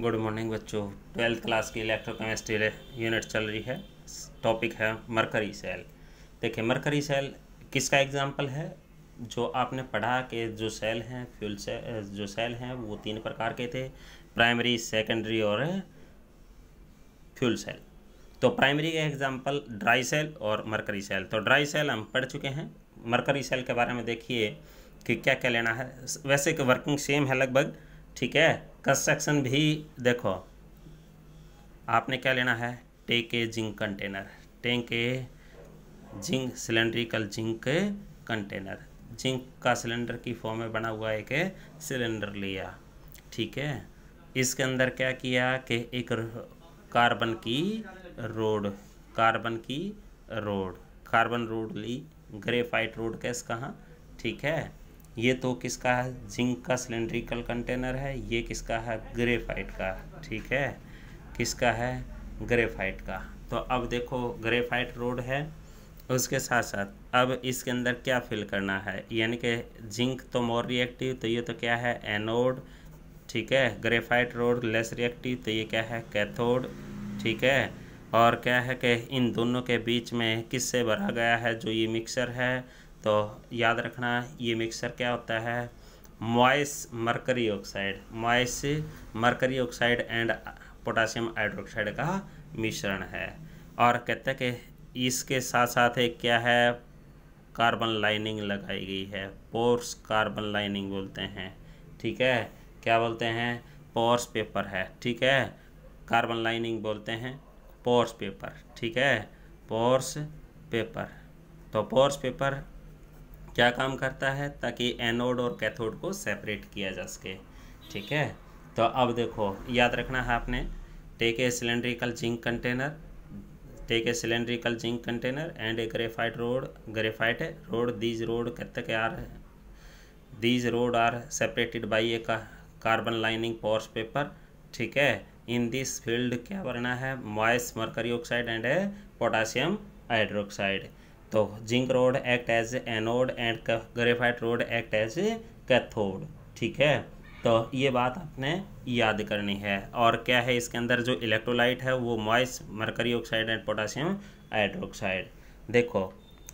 good morning बच्चों twelfth class की electrochemistry unit चल रही है टॉपिक है मरकरी सेल देखिए मरकरी सेल किसका एग्जाम्पल है जो आपने पढ़ा कि जो सेल हैं फ्यूल सेल जो सेल हैं वो तीन प्रकार के थे प्राइमरी सेकेंडरी और फ्यूल सेल तो प्राइमरी का एग्जाम्पल ड्राई सेल और मरकरी सेल तो ड्राई सेल हम पढ़ चुके हैं मरकरी सेल के बारे में देखिए कि क्या क्या लेना है वैसे कि वर्किंग सेम है लगभग ठीक है कंस्ट्रक्शन भी देखो आपने क्या लेना है take a zinc container take a zinc cylindrical zinc container zinc का सिलेंडर की फॉर्म में बना हुआ एक सिलेंडर लिया ठीक है इसके अंदर क्या किया कि एक कार्बन की रोड कार्बन की रोड कार्बन रोड ली ग्रेफाइट रोड कैस कहाँ ठीक है ये तो किसका है जिंक का सिलेंड्रिकल कंटेनर है ये किसका है ग्रेफाइट का ठीक है किसका है ग्रेफाइट का तो अब देखो ग्रेफाइट रोड है उसके साथ साथ अब इसके अंदर क्या फिल करना है यानी कि जिंक तो मोर रिएक्टिव तो ये तो क्या है एनोड ठीक है ग्रेफाइट रोड लेस रिएक्टिव तो ये क्या है कैथोड ठीक है और क्या है कि इन दोनों के बीच में किससे भरा गया है जो ये मिक्सर है तो याद रखना ये मिक्सर क्या होता है moist mercury oxide moist mercury oxide and potassium hydroxide का मिश्रण है और कहते हैं कि इसके साथ साथ एक क्या है कार्बन लाइनिंग लगाई गई है पोर्स कार्बन लाइनिंग बोलते हैं ठीक है क्या बोलते हैं पोर्स पेपर है ठीक है कार्बन लाइनिंग बोलते हैं पोर्स पेपर ठीक है पोर्स पेपर तो पोर्स पेपर क्या काम करता है ताकि एनोड और कैथोड को सेपरेट किया जा सके ठीक है तो अब देखो याद रखना है आपने take a cylindrical zinc container take a cylindrical zinc container and a graphite rod graphite rod these rod कहते के are these rod are separated by a carbon lining porous paper ठीक है इन दिस फील्ड क्या बनना है moist mercury oxide and a potassium hydroxide तो zinc rod act as anode and graphite rod act as cathode ठीक है तो ये बात आपने याद करनी है और क्या है इसके अंदर जो इलेक्ट्रोलाइट है वो moist mercury oxide and potassium hydroxide देखो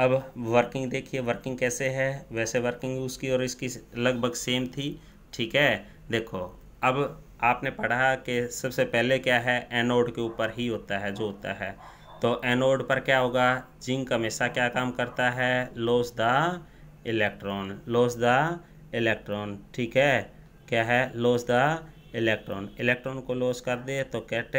अब वर्किंग देखिए वर्किंग कैसे है वैसे वर्किंग उसकी और इसकी लगभग सेम थी ठीक है देखो अब आपने पढ़ा कि सबसे पहले क्या है एनोड के ऊपर ही होता है जो होता है तो एनोड पर क्या होगा जिंक हमेशा क्या काम करता है loss the electron loss the electron ठीक है क्या है लॉस द इलेक्ट्रॉन इलेक्ट्रॉन को लॉस कर दे तो कैट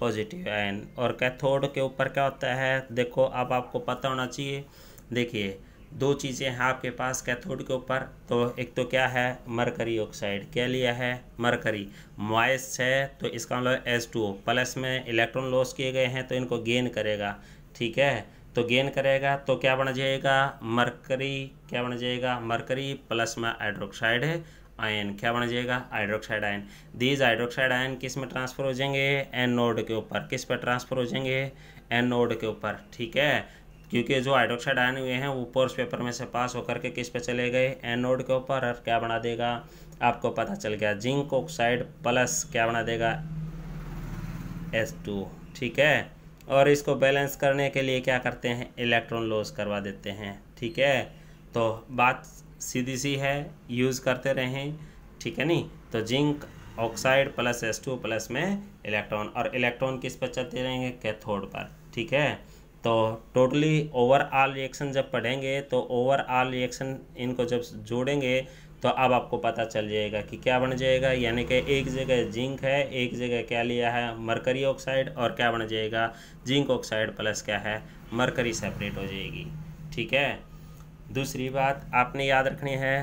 पॉजिटिव आयन और कैथोड के ऊपर क्या होता है देखो अब आप आपको पता होना चाहिए देखिए दो चीज़ें हैं आपके पास कैथोड के ऊपर तो एक तो क्या है मरकरी ऑक्साइड क्या लिया है मरकरी मॉइस है तो इसका मतलब एस टू ओ प्लस में इलेक्ट्रॉन लॉस किए गए हैं तो इनको गेन करेगा ठीक है तो गेन करेगा तो क्या बन जाएगा मरकरी क्या बन जाएगा मरकरी प्लस में हाइड्रोक्साइड है आयन क्या बन जाएगा hydroxide ion these hydroxide ion किस में ट्रांसफर हो जाएंगे एनोड के ऊपर किस पर ट्रांसफर हो जाएंगे एनोड के ऊपर ठीक है क्योंकि जो हाइड्रोक्साइड आयन हुए हैं वो पोर्स पेपर में से पास होकर के किस पे चले गए एनोड के ऊपर और क्या बना देगा आपको पता चल गया जिंक ऑक्साइड प्लस क्या बना देगा एस टू ठीक है और इसको बैलेंस करने के लिए क्या करते हैं इलेक्ट्रॉन लॉस करवा देते हैं ठीक है तो बात सीधी सी है यूज़ करते रहें ठीक है नहीं तो zinc oxide plus S two plus में इलेक्ट्रॉन और इलेक्ट्रॉन किस पर चलते रहेंगे कैथोड पर ठीक है तो टोटली ओवरऑल रिएक्शन जब पढ़ेंगे तो ओवरऑल रिएक्शन इनको जब जोड़ेंगे तो अब आपको पता चल जाएगा कि क्या बन जाएगा यानी कि एक जगह जिंक है एक जगह क्या लिया है मरकरी ऑक्साइड और क्या बन जाएगा जिंक ऑक्साइड प्लस क्या है मरकरी सेपरेट हो जाएगी ठीक है दूसरी बात आपने याद रखनी है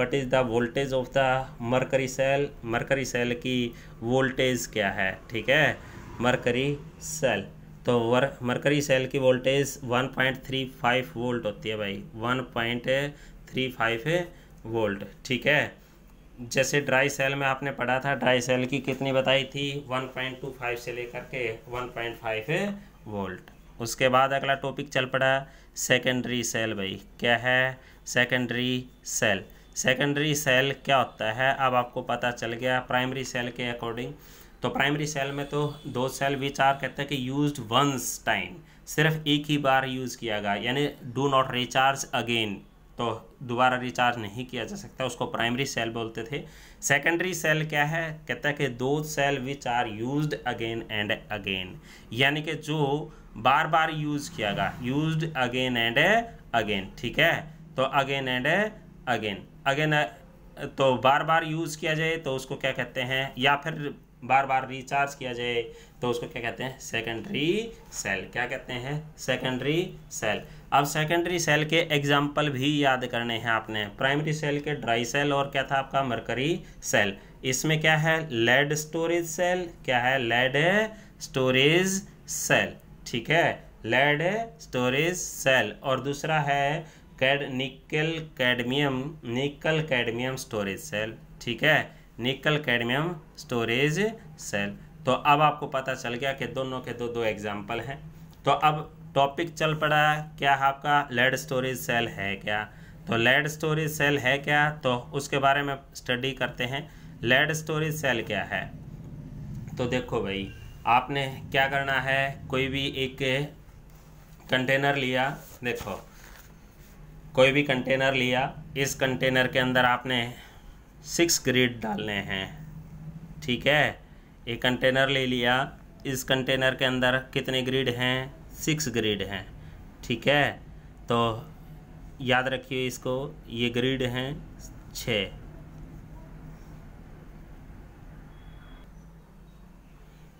what is the voltage of the mercury cell mercury cell की वोल्टेज क्या है ठीक है मरकरी सेल तो वर मरकरी सेल की वोल्टेज 1.35 वोल्ट होती है भाई 1.35 वोल्ट ठीक है जैसे ड्राई सेल में आपने पढ़ा था ड्राई सेल की कितनी बताई थी 1.25 से लेकर के 1.5 वोल्ट उसके बाद अगला टॉपिक चल पड़ा सेकेंडरी सेल भाई क्या है सेकेंडरी सेल सेकेंडरी सेल क्या होता है अब आपको पता चल गया प्राइमरी सेल के अकॉर्डिंग तो प्राइमरी सेल में तो दो सेल विच आर कहते हैं कि यूज वंस टाइम सिर्फ एक ही बार यूज़ किया गया यानी डू नॉट रिचार्ज अगेन तो दोबारा रिचार्ज नहीं किया जा सकता उसको प्राइमरी सेल बोलते थे सेकेंडरी सेल क्या है कहता है कि दो cell which are use again and again यानी कि जो बार बार यूज़ किया गया यूज अगेन एंड अगेन ठीक है तो अगेन एंड अगेन अगेन तो बार बार यूज़ किया जाए तो उसको क्या कहते हैं या फिर बार बार रिचार्ज किया जाए तो उसको क्या कहते हैं सेकेंडरी सेल क्या कहते हैं सेकेंडरी सेल अब सेकेंडरी सेल के एग्जाम्पल भी याद करने हैं आपने प्राइमरी सेल के ड्राई सेल और क्या था आपका मरकरी सेल इसमें क्या है लेड स्टोरेज सेल क्या है लेड स्टोरेज सेल ठीक है लेड स्टोरेज सेल और दूसरा है कैड निकल कैडमियम निकल कैडमियम स्टोरेज सेल ठीक है निकल कैडमियम स्टोरेज सेल तो अब आपको पता चल गया कि दोनों के दो दो एग्जाम्पल हैं तो अब टॉपिक चल पड़ा क्या आपका लेड स्टोरेज सेल है क्या तो लेड स्टोरेज सेल है क्या तो उसके बारे में स्टडी करते हैं लेड स्टोरेज सेल क्या है तो देखो भाई आपने क्या करना है कोई भी एक कंटेनर लिया देखो कोई भी कंटेनर लिया इस कंटेनर के अंदर आपने सिक्स ग्रेड डालने हैं ठीक है एक कंटेनर ले लिया इस कंटेनर के अंदर कितने ग्रेड हैं सिक्स ग्रेड हैं ठीक है तो याद रखिए इसको ये ग्रेड हैं छः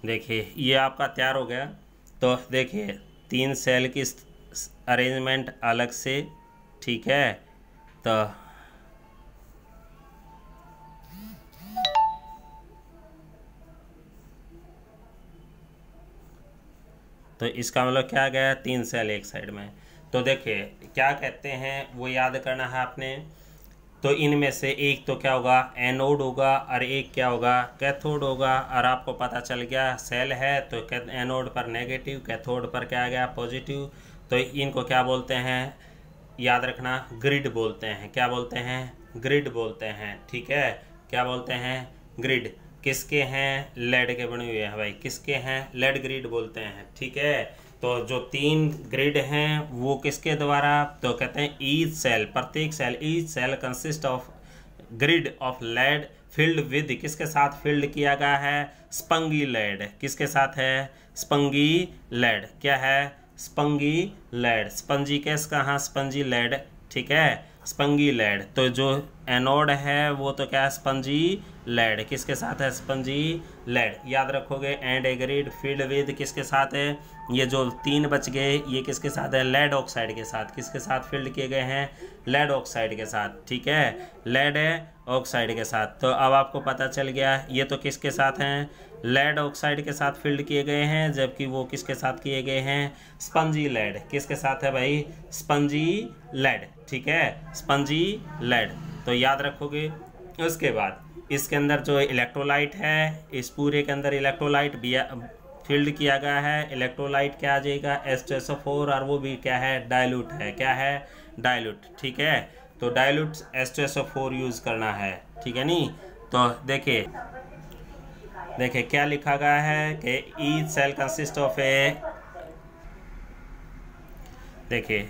देखिए ये आपका तैयार हो गया तो देखिए तीन सेल की अरेंजमेंट अलग से ठीक है तो तो इसका मतलब क्या गया तीन सेल एक साइड में तो देखिए क्या कहते हैं वो याद करना है आपने तो इनमें से एक तो क्या होगा एनोड होगा और एक क्या होगा कैथोड होगा और आपको पता चल गया सेल है तो एनोड पर नेगेटिव कैथोड पर क्या आ गया पॉजिटिव तो इनको क्या बोलते हैं याद रखना ग्रिड बोलते हैं क्या बोलते हैं ग्रिड बोलते हैं ठीक है क्या बोलते हैं ग्रिड किसके हैं लेड के बने हुए हैं भाई किसके हैं लेड ग्रिड बोलते हैं ठीक है तो जो तीन ग्रिड हैं वो किसके द्वारा तो कहते हैं ईच सेल प्रत्येक cell each cell consist of grid of lead field with किसके साथ फील्ड किया गया है स्पंगी लेड किसके साथ है स्पंगी लेड क्या है स्पंगी लेड स्पंजी कैस कहाँ स्पंजी लेड ठीक है स्पंगी लेड तो जो एनोड है वो तो क्या है स्पंजी लेड किसके साथ है स्पंजी लेड याद रखोगे एंड एग्रीड फील्ड विद किसके साथ है ये जो तीन बच गए ये किसके साथ है लेड ऑक्साइड के साथ किसके साथ फील्ड किए गए हैं लेड ऑक्साइड के साथ ठीक है लेड ऑक्साइड के साथ तो अब आपको पता चल गया ये तो किसके साथ हैं लेड ऑक्साइड के साथ फिल्ड किए गए हैं जबकि वो किसके साथ किए गए हैं स्पंजी लेड किसके साथ है भाई स्पंजी लेड ठीक है स्पंजी लेड तो याद रखोगे उसके बाद इसके अंदर जो इलेक्ट्रोलाइट है इस पूरे के अंदर इलेक्ट्रोलाइट फील्ड किया गया है इलेक्ट्रोलाइट क्या आ जाएगा एस फोर और वो भी क्या है डायलूट है क्या है डायलूट ठीक है तो डायलूट एस फोर यूज़ करना है ठीक है नहीं तो देखिए देखिए क्या लिखा गया है कि each cell consist of a देखिए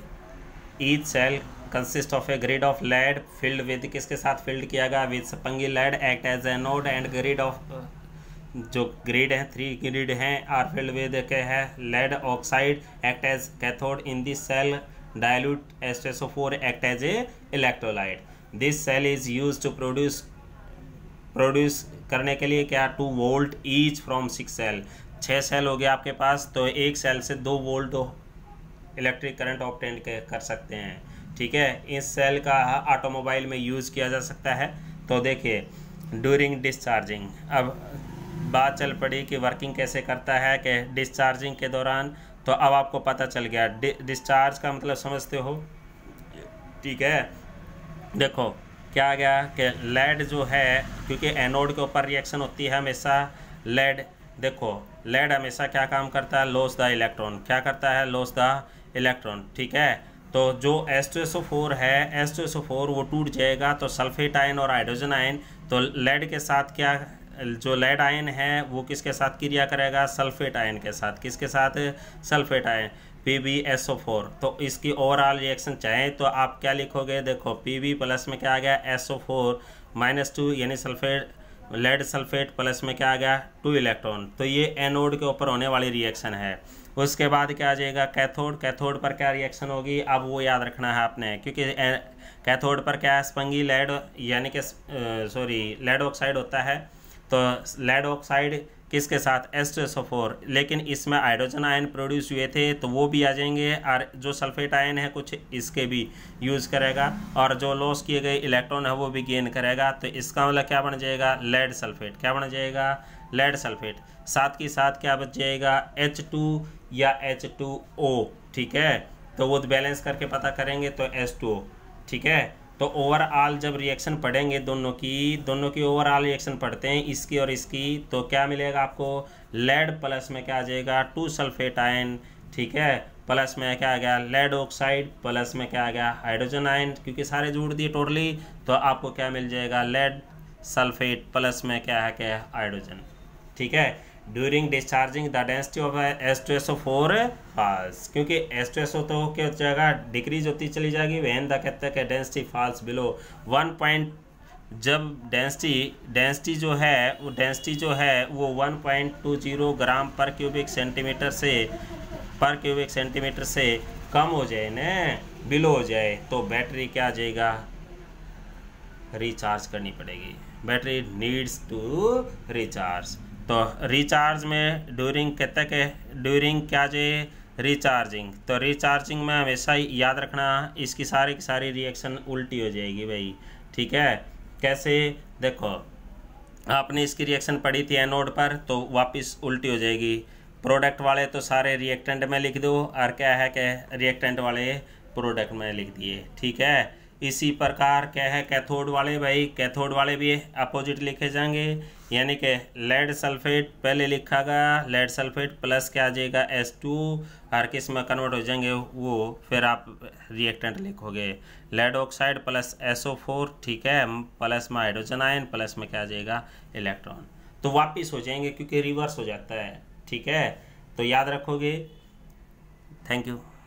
each cell consist of a grid of lead field with किसके साथ फील्ड किया गया with spongy lead act as anode and grid of जो ग्रिड है थ्री ग्रिड हैं आर फील्ड विद के है lead oxide act as cathode in this cell dilute एस्टेसोफोर act as a electrolyte this cell is use to produce produce करने के लिए क्या two volt each from six cell छः cell हो गया आपके पास तो एक सेल से दो वोल्ट इलेक्ट्रिक करंट ऑप्टेंट कर सकते हैं ठीक है इस सेल का ऑटोमोबाइल में यूज़ किया जा सकता है तो देखिए ड्यूरिंग डिस्चार्जिंग अब बात चल पड़ी कि वर्किंग कैसे करता है कि डिस्चार्जिंग के दौरान तो अब आपको पता चल गया डिस्चार्ज का मतलब समझते हो ठीक है देखो क्या आ गया कि लेड जो है क्योंकि एनोड के ऊपर रिएक्शन होती है हमेशा लेड देखो लेड हमेशा क्या काम करता है लॉस द इलेक्ट्रॉन क्या करता है लॉस द इलेक्ट्रॉन ठीक है तो जो S two S O four है S two S O four वो टूट जाएगा तो सल्फेट आयन और हाइड्रोजन आयन तो लेड के साथ क्या जो लेड आयन है वो किसके साथ क्रिया करेगा सल्फेट आयन के साथ किसके साथ sulphate ion P B S O four तो इसकी ओवरऑल रिएक्शन चाहें तो आप क्या लिखोगे देखो पी बी प्लस में क्या आ गया S O four minus two यानी सल्फेट लेड सल्फेट प्लस में क्या आ गया टू इलेक्ट्रॉन तो ये एनोड के ऊपर होने वाली रिएक्शन है उसके बाद क्या आ जाएगा कैथोड कैथोड पर क्या रिएक्शन होगी अब वो याद रखना है आपने क्योंकि कैथोड पर क्या स्पंगी लेड यानी कि सॉरी लेड ऑक्साइड होता है तो लेड ऑक्साइड किसके साथ S two S O four लेकिन इसमें हाइड्रोजन आयन प्रोड्यूस हुए थे तो वो भी आ जाएंगे और जो सल्फेट आयन है कुछ इसके भी यूज़ करेगा और जो लॉस किए गए इलेक्ट्रॉन है वो भी गेन करेगा तो इसका मतलब क्या बन जाएगा लेड सल्फेट क्या बन जाएगा लेड सल्फेट साथ के साथ क्या बच जाएगा एच टू या एच टू ओ ठीक है तो वो बैलेंस तो करके पता करेंगे तो एस टू ओ ठीक है तो ओवरऑल जब रिएक्शन पढ़ेंगे दोनों की दोनों की ओवरऑल रिएक्शन पढ़ते हैं इसकी और इसकी तो क्या मिलेगा आपको लेड प्लस में क्या आ जाएगा टू सल्फेट आयन ठीक है प्लस में क्या आ गया लेड ऑक्साइड प्लस में क्या आ गया हाइड्रोजन आयन क्योंकि सारे जोड़ दिए टोटली तो आपको क्या मिल जाएगा लेड सल्फेट प्लस में क्या है क्या हाइड्रोजन ठीक है during discharging the density of S two S O four falls क्योंकि एस टू एस ओ तो क्या जगह डिक्रीज होती चली जाएगी वहन द कहते हैं density falls below one point जब डेंसिटी डेंसिटी जो है वो डेंसिटी जो है वो one point two zero gram पर क्यूबिक सेंटीमीटर से पर क्यूबिक सेंटीमीटर से कम हो जाए ना बिलो हो जाए तो बैटरी क्या आ जाएगा रिचार्ज करनी पड़ेगी बैटरी नीड्स टू रिचार्ज तो रिचार्ज में ड्यूरिंग कहते के ड्यूरिंग क्या जे रिचार्जिंग तो रिचार्जिंग में हमेशा ही याद रखना इसकी सारी की सारी रिएक्शन उल्टी हो जाएगी भाई ठीक है कैसे देखो आपने इसकी रिएक्शन पढ़ी थी एनोड पर तो वापस उल्टी हो जाएगी प्रोडक्ट वाले तो सारे रिएक्टेंट में लिख दो और क्या है कि रिएक्टेंट वाले प्रोडक्ट में लिख दिए ठीक है इसी प्रकार क्या है कैथोड वाले भाई कैथोड वाले भी अपोजिट लिखे जाएंगे यानी कि लेड सल्फेट पहले लिखा गया लेड सल्फेट प्लस क्या आ जाएगा एस टू हर किस में कन्वर्ट हो जाएंगे वो फिर आप रिएक्टेंट लिखोगे lead oxide plus S O four ठीक है प्लस में हाइड्रोजन आयन प्लस में क्या आ जाएगा इलेक्ट्रॉन तो वापिस हो जाएंगे क्योंकि रिवर्स हो जाता है ठीक है तो याद रखोगे थैंक यू